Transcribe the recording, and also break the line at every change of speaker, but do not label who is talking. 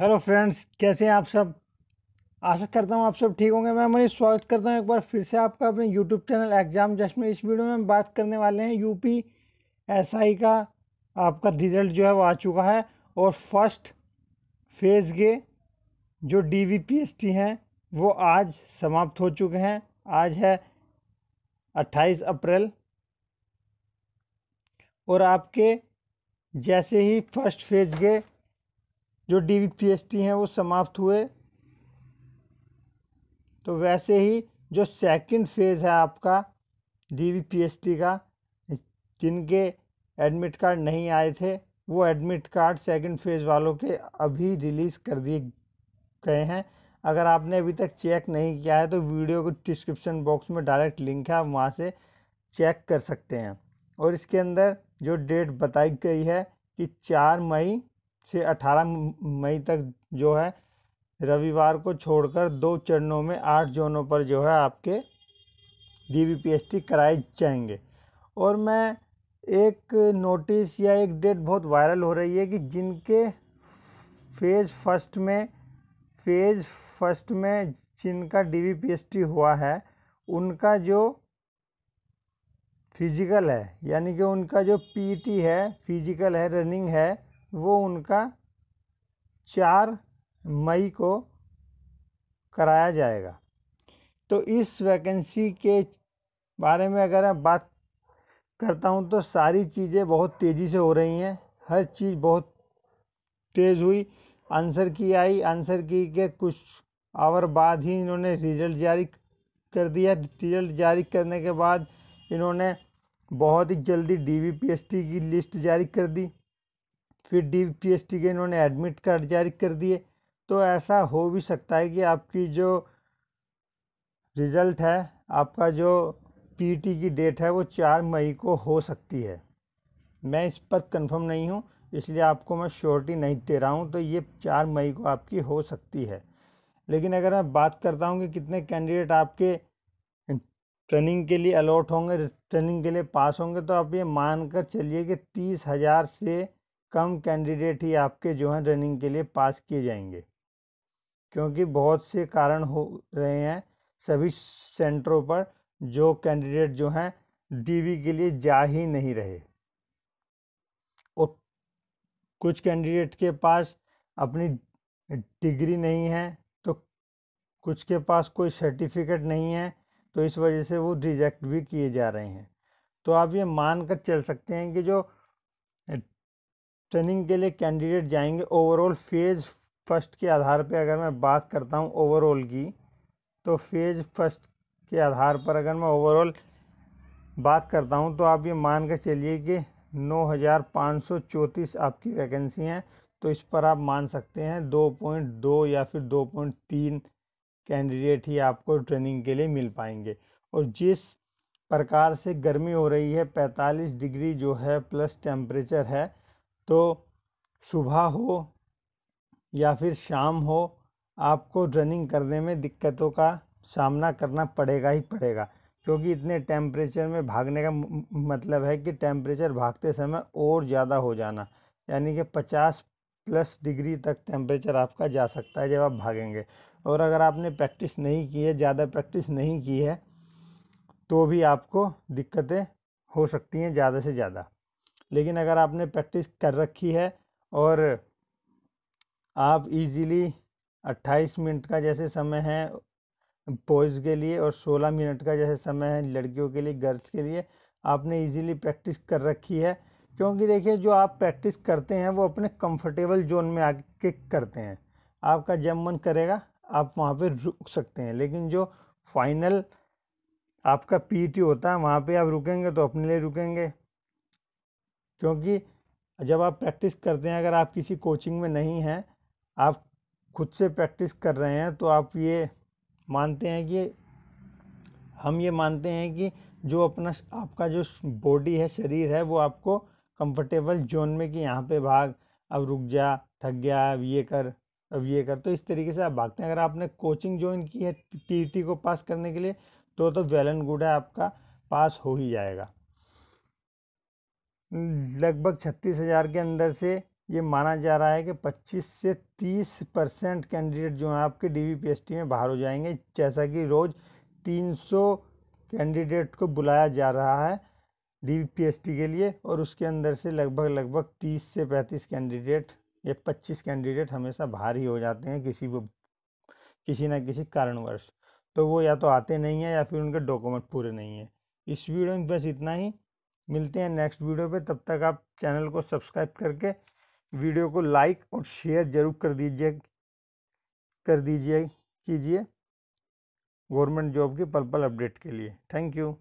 hello friends कैसे हैं आप सब आशा करता हूँ आप सब ठीक होंगे मैं मनीष स्वागत करता हूँ एक बार फिर से आपका अपने यूट्यूब चैनल एग्ज़ाम जश्न में इस वीडियो में हम बात करने वाले हैं यूपी एसआई का आपका रिज़ल्ट जो है वो आ चुका है और फर्स्ट फेज़ के जो D V P S T हैं वो आज समाप्त हो चुके हैं आज है अट्ठाईस अप्रैल और आपके जैसे ही फर्स्ट फेज़ के जो डी पी एस टी हैं वो समाप्त हुए तो वैसे ही जो सेकंड फेज़ है आपका डी पी एस टी का जिनके एडमिट कार्ड नहीं आए थे वो एडमिट कार्ड सेकंड फेज़ वालों के अभी रिलीज़ कर दिए गए हैं अगर आपने अभी तक चेक नहीं किया है तो वीडियो को डिस्क्रिप्शन बॉक्स में डायरेक्ट लिंक है आप वहाँ से चेक कर सकते हैं और इसके अंदर जो डेट बताई गई है कि चार मई से 18 मई तक जो है रविवार को छोड़कर दो चरणों में आठ जोनों पर जो है आपके डी कराए जाएंगे और मैं एक नोटिस या एक डेट बहुत वायरल हो रही है कि जिनके फेज़ फर्स्ट में फेज़ फर्स्ट में जिनका डी हुआ है उनका जो फिज़िकल है यानी कि उनका जो पीटी e है फिज़िकल है रनिंग है वो उनका चार मई को कराया जाएगा तो इस वैकेंसी के बारे में अगर मैं बात करता हूँ तो सारी चीज़ें बहुत तेज़ी से हो रही हैं हर चीज़ बहुत तेज़ हुई आंसर की आई आंसर की के कुछ आवर बाद ही इन्होंने रिजल्ट जारी कर दिया रिजल्ट जारी करने के बाद इन्होंने बहुत ही जल्दी डीवीपीएसटी की लिस्ट जारी कर दी फिर डी टी के इन्होंने एडमिट कार्ड जारी कर दिए तो ऐसा हो भी सकता है कि आपकी जो रिज़ल्ट है आपका जो पीटी e की डेट है वो चार मई को हो सकती है मैं इस पर कंफर्म नहीं हूँ इसलिए आपको मैं श्योरिटी नहीं दे रहा हूँ तो ये चार मई को आपकी हो सकती है लेकिन अगर मैं बात करता हूँ कि कितने कैंडिडेट आपके ट्रेनिंग के लिए अलॉट होंगे ट्रेनिंग के लिए पास होंगे तो आप ये मान कर चलिए कि तीस हज़ार से कम कैंडिडेट ही आपके जो है रनिंग के लिए पास किए जाएंगे क्योंकि बहुत से कारण हो रहे हैं सभी सेंटरों पर जो कैंडिडेट जो हैं डीवी के लिए जा ही नहीं रहे और कुछ कैंडिडेट के पास अपनी डिग्री नहीं है तो कुछ के पास कोई सर्टिफिकेट नहीं है तो इस वजह से वो रिजेक्ट भी किए जा रहे हैं तो आप ये मान कर चल सकते हैं कि जो ट्रेनिंग के लिए कैंडिडेट जाएंगे ओवरऑल फेज़ फर्स्ट के आधार पर अगर मैं बात करता हूँ ओवरऑल की तो फेज़ फर्स्ट के आधार पर अगर मैं ओवरऑल बात करता हूँ तो आप ये मान कर चलिए कि नौ हज़ार पाँच सौ चौंतीस आपकी वैकेंसी हैं तो इस पर आप मान सकते हैं दो पॉइंट दो या फिर दो पॉइंट तीन कैंडिडेट ही आपको ट्रेनिंग के लिए मिल पाएंगे और जिस प्रकार से गर्मी हो रही है पैंतालीस डिग्री जो है प्लस टेम्परेचर है तो सुबह हो या फिर शाम हो आपको रनिंग करने में दिक्कतों का सामना करना पड़ेगा ही पड़ेगा क्योंकि इतने टेम्परेचर में भागने का मतलब है कि टेम्परेचर भागते समय और ज़्यादा हो जाना यानी कि पचास प्लस डिग्री तक टेम्परेचर आपका जा सकता है जब आप भागेंगे और अगर आपने प्रैक्टिस नहीं की है ज़्यादा प्रैक्टिस नहीं की है तो भी आपको दिक्कतें हो सकती हैं ज़्यादा से ज़्यादा लेकिन अगर आपने प्रैक्टिस कर रखी है और आप इजीली 28 मिनट का जैसे समय है बॉयज़ के लिए और 16 मिनट का जैसे समय है लड़कियों के लिए गर्ल्स के लिए आपने इजीली प्रैक्टिस कर रखी है क्योंकि देखिए जो आप प्रैक्टिस करते हैं वो अपने कंफर्टेबल जोन में आके करते हैं आपका जब मन करेगा आप वहाँ पे रुक सकते हैं लेकिन जो फाइनल आपका पीटी होता है वहाँ पे आप रुकेंगे तो अपने लिए रुकेंगे क्योंकि जब आप प्रैक्टिस करते हैं अगर आप किसी कोचिंग में नहीं हैं आप खुद से प्रैक्टिस कर रहे हैं तो आप ये मानते हैं कि हम ये मानते हैं कि जो अपना आपका जो बॉडी है शरीर है वो आपको कंफर्टेबल जोन में कि यहाँ पे भाग अब रुक जा थक गया अब ये कर अब ये कर तो इस तरीके से आप भागते हैं अगर आपने कोचिंग ज्वाइन की है टी को पास करने के लिए तो तो वेल एंड गुड है आपका पास हो ही जाएगा लगभग छत्तीस हज़ार के अंदर से ये माना जा रहा है कि 25 से 30 परसेंट कैंडिडेट जो हैं आपके डीवीपीएसटी में बाहर हो जाएंगे जैसा कि रोज़ 300 कैंडिडेट को बुलाया जा रहा है डीवीपीएसटी के लिए और उसके अंदर से लगभग लगभग 30 से 35 कैंडिडेट या 25 कैंडिडेट हमेशा बाहर ही हो जाते हैं किसी वो किसी ना किसी कारणवश तो वो या तो आते नहीं हैं या फिर उनके डॉक्यूमेंट पूरे नहीं हैं इस वीडियो में बस इतना ही मिलते हैं नेक्स्ट वीडियो पे तब तक आप चैनल को सब्सक्राइब करके वीडियो को लाइक और शेयर ज़रूर कर दीजिए कर दीजिए कीजिए गवर्नमेंट जॉब की पल पल अपडेट के लिए थैंक यू